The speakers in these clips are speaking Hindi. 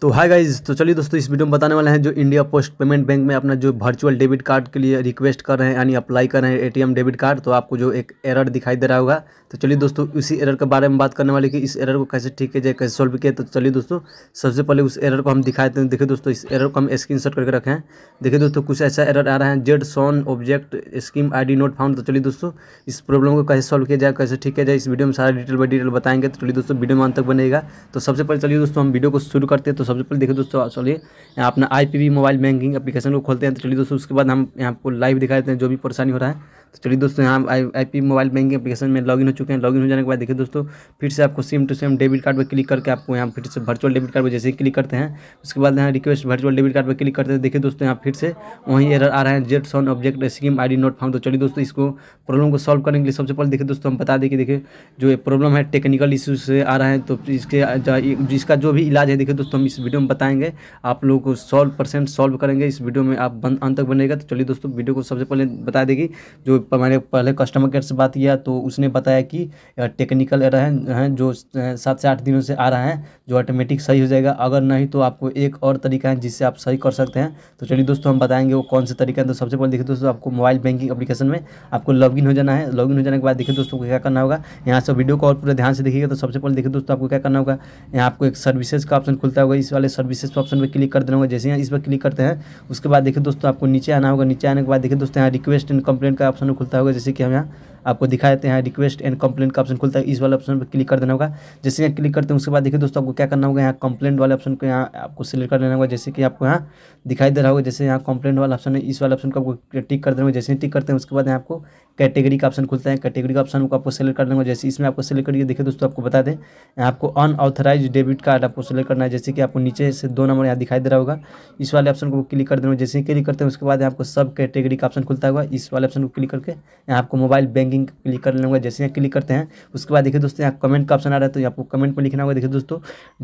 तो हाय गाइज तो चलिए दोस्तों इस वीडियो में बताने वाले हैं जो इंडिया पोस्ट पेमेंट बैंक में अपना जो वर्चुअल डेबिट कार्ड के लिए रिक्वेस्ट कर रहे हैं यानी अप्लाई कर रहे हैं एटीएम डेबिट कार्ड तो आपको जो एक एरर दिखाई दे रहा होगा तो चलिए दोस्तों इसी एरर के बारे में बात करने वाले कि इस एरर को कैसे ठीक किया जाए कैसे सॉल्व किया तो चलिए दोस्तों सबसे पहले उस एरर को हम दिखाए देते हैं देखिए दोस्तों इस एरर को हम स्क्रीन करके रखें हैं देखिए दोस्तों कुछ ऐसा एरर आ रहा है JSON object scheme I not found तो चलिए दोस्तों इस प्रॉब्लम को कैसे सॉल्व किया जाए कैसे ठीक किया जाए इस वीडियो में सारा डिटेल बाई डिटेल बताएंगे तो चलिए दोस्तों वीडियो में अंत तक बनेगा तो सबसे पहले चलिए दोस्तों हम वीडियो को शुरू करते हैं तो सबसे पहले देखो दोस्तों चलिए अपना आई मोबाइल बैंकिंग एप्लीकेशन को खोलते हैं तो चलिए दोस्तों उसके बाद हम यहाँ आपको लाइव दिखा देते हैं जो भी परेशानी हो रहा है तो चलिए दोस्तों यहाँ I P mobile banking application में लॉगिन हो चुके हैं लॉगिन हो जाने के बाद देखिए दोस्तों फिर से आपको same to same debit card पर क्लिक करके आपको यहाँ फिर से वर्चुअल डेबिट कार्ड पर जैसे ही क्लिक करते हैं उसके बाद यहाँ रिक्वेस्ट वर्चुअल डेबिट कार्ड पर क्लिक करते हैं देखिए दोस्तों यहाँ फिर से वहीं एरर आ रहा है JSON object scheme I not found तो चलिए दोस्तों इसको प्रॉब्लम को सॉल्व करने के लिए सबसे पहले देखिए दोस्तों हम बता दें कि देखिए जो प्रॉब्लम है टेक्निकल इशू से आ रहा है तो इसके जिसका जो भी इलाज है देखिए दोस्तों हम इस इस वीडियो में बताएंगे आप लोगों को सॉल्व परसेंट सॉल्व करेंगे इस वीडियो में आप अंत तक बनेगा तो चलिए दोस्तों वीडियो को सबसे पहले बता देगी जो मैंने पहले कस्टमर केयर से बात किया तो उसने बताया कि टेक्निकल एरर हैं जो सात से आठ दिनों से आ रहा है जो ऑटोमेटिक सही हो जाएगा अगर नहीं तो आपको एक और तरीका है जिससे आप सही कर सकते हैं तो चलिए दोस्तों हम बताएंगे वो कौन सा तरीका है तो सबसे पहले देखिए दोस्तों आपको मोबाइल बैंकिंग एप्लीकेशन में आपको लॉग हो जाना है लॉग हो जाने के बाद देखिए दोस्तों को क्या करना होगा यहाँ से वीडियो को और पूरे ध्यान से देखिएगा तो सबसे पहले देखिए दोस्तों आपको क्या करना होगा यहाँ आपको एक सर्विसेज का ऑप्शन खुलता होगा इस इस वाले सर्विसेज पर ऑप्शन पर क्लिक कर देना होगा जैसे यहाँ इस पर क्लिक करते हैं उसके बाद देखिए दोस्तों आपको नीचे आना होगा नीचे आने के बाद देखिए दोस्तों यहाँ रिक्वेस्ट एंड कंप्लेंट का ऑप्शन खुलता होगा जैसे कि हम यहाँ आपको दिखा देते हैं रिक्वेस्ट एंड कंप्लेंट का ऑप्शन खुलता है इस वाले ऑप्शन पर क्लिक कर देना होगा जैसे यहाँ क्लिक करते हैं उसके बाद देखिए दोस्तों आपको क्या करना होगा यहाँ कंप्लेंट वाले ऑप्शन को यहाँ आपको सिलेक्ट कर लेना होगा जैसे कि आपको यहाँ दिखाई दे रहा होगा जैसे यहाँ कंप्लेंट वाला ऑप्शन है इस वाले ऑप्शन को आपको टिक कर देना होगा जैसे ही टिक करते हैं उसके बाद यहाँ आपको कैटेगरी का ऑप्शन खुलता है कैटेगरी का ऑप्शन को आपको सेलेक्ट करना होगा जैसे इसमें आपको सेलेक्ट करिए देखिए दोस्तों आपको बता दें यहाँ आपको अनऑथराइज डेबिट कार्ड आपको सेलेक्ट करना है जैसे कि आपको नीचे से दो नंबर यहाँ दिखाई दे रहा होगा इस वाले ऑप्शन को क्लिक कर देना जैसे ही क्लिक करते हैं उसके बाद आपको सब कैटेगरी का ऑप्शन खुलता होगा इस वाले ऑप्शन को क्लिक करके यहाँ आपको मोबाइल बैंकिंग लिंक क्लिक कर लूँगा जैसे यहाँ क्लिक करते हैं उसके बाद देखिए दोस्तों यहाँ कमेंट का ऑप्शन आ रहा है तो आपको कमेंट पर लिखना होगा देखिए दोस्तों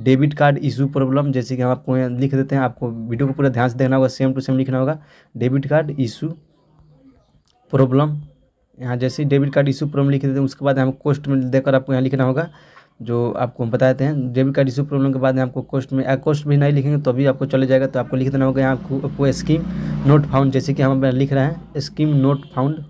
डेबिट कार्ड इशू प्रॉब्लम जैसे कि हम आपको लिख देते हैं आपको वीडियो को पूरा ध्यान से देखना होगा सेम टू सेम लिखना होगा डेबिट कार्ड इशू प्रॉब्लम यहाँ जैसे डेबिट कार्ड इशू प्रॉब्लम लिख देते हैं उसके बाद हम कोस्ट में देकर आपको यहाँ लिखना होगा जो आपको हम बताते हैं डेबिट कार्ड इशू प्रॉब्लम के बाद आपको कोस्ट में कोस्ट भी नहीं लिखेंगे तो अभी आपको चले जाएगा तो आपको लिख देना होगा यहाँ आपको स्कीम नोट फाउंड जैसे कि हम लिख रहे हैं स्कीम नोट फाउंड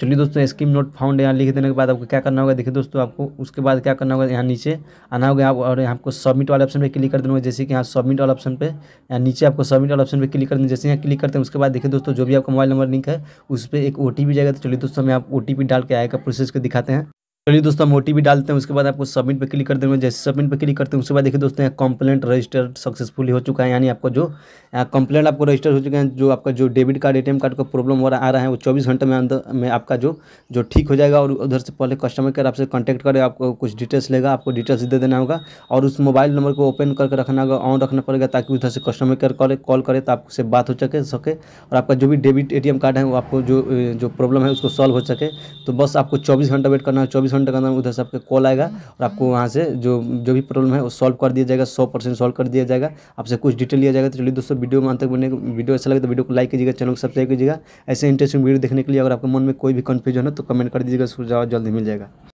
चलिए दोस्तों स्कीम नोट फाउंड यहाँ लिख देने के बाद आपको क्या करना होगा देखिए दोस्तों आपको उसके बाद क्या करना होगा यहाँ नीचे आना होगा आप और यहाँ आपको सबमिट वाले ऑप्शन पे क्लिक कर देना जैसे कि यहाँ सबमिट वाले ऑप्शन पे यहाँ नीचे आपको सबमिट वाले ऑप्शन पे क्लिक कर देना जैसे यहाँ क्लिक करते हैं उसके बाद देखिए दोस्तों जो भी आपका मोबाइल नंबर लिंक है उस पर एक ओ जाएगा तो चलिए दोस्तों हम यहाँ ओ डाल के आएगा प्रोसेस को दिखाते हैं चलिए दोस्तों हम भी डालते हैं उसके बाद आपको सबमिट पर क्लिक कर देंगे जैसे सबमिट पर क्लिक करते हैं उसके बाद देखिए दोस्तों यहाँ कंप्लेंट रजिस्टर सक्सेसफुली हो चुका है यानी आपको जो कंप्लेंट आपको रजिस्टर हो चुके हैं जो आपका जो डेबिट कार्ड एटीएम कार्ड का प्रॉब्लम वाला आ रहा है वो चौबीस घंटे में अंदर में आपका जो जो ठीक हो जाएगा और उधर से पहले कस्टमर केयर आपसे कॉन्टैक्ट करेगा आपको कुछ डिटेल्स लेगा आपको डिटेल्स दे देना होगा और उस मोबाइल नंबर को ओपन करके रखना होगा ऑन रखना पड़ेगा ताकि उधर से कस्टमर केयर करे कॉल करे तो आपसे बात हो सके सके और आपका जो भी डेबिट ए कार्ड है वो आपको जो जो प्रॉब्लम है उसको सॉल्व हो सके तो बस आपको चौबीस घंटा वेट करना है चौबीस घंटे के अंदर उधर से आपका कॉल आएगा और आपको हाँ। वहाँ से जो जो भी प्रॉब्लम है वो सॉल्व कर दिया जाएगा सौ परसेंट सॉल्व कर दिया जाएगा आपसे कुछ डिटेल लिया जाएगा तो चलिए दोस्तों वीडियो में तक बने वीडियो अच्छा लगे तो वीडियो को लाइक कीजिएगा चैनल को सब्सक्राइब कीजिएगा ऐसे इंटरेस्टिंग वीडियो देखने के लिए अगर आपके मन में कोई भी कन्फ्यूजन है तो कमेंट कर दीजिएगा सुझाव जल्दी मिल जाएगा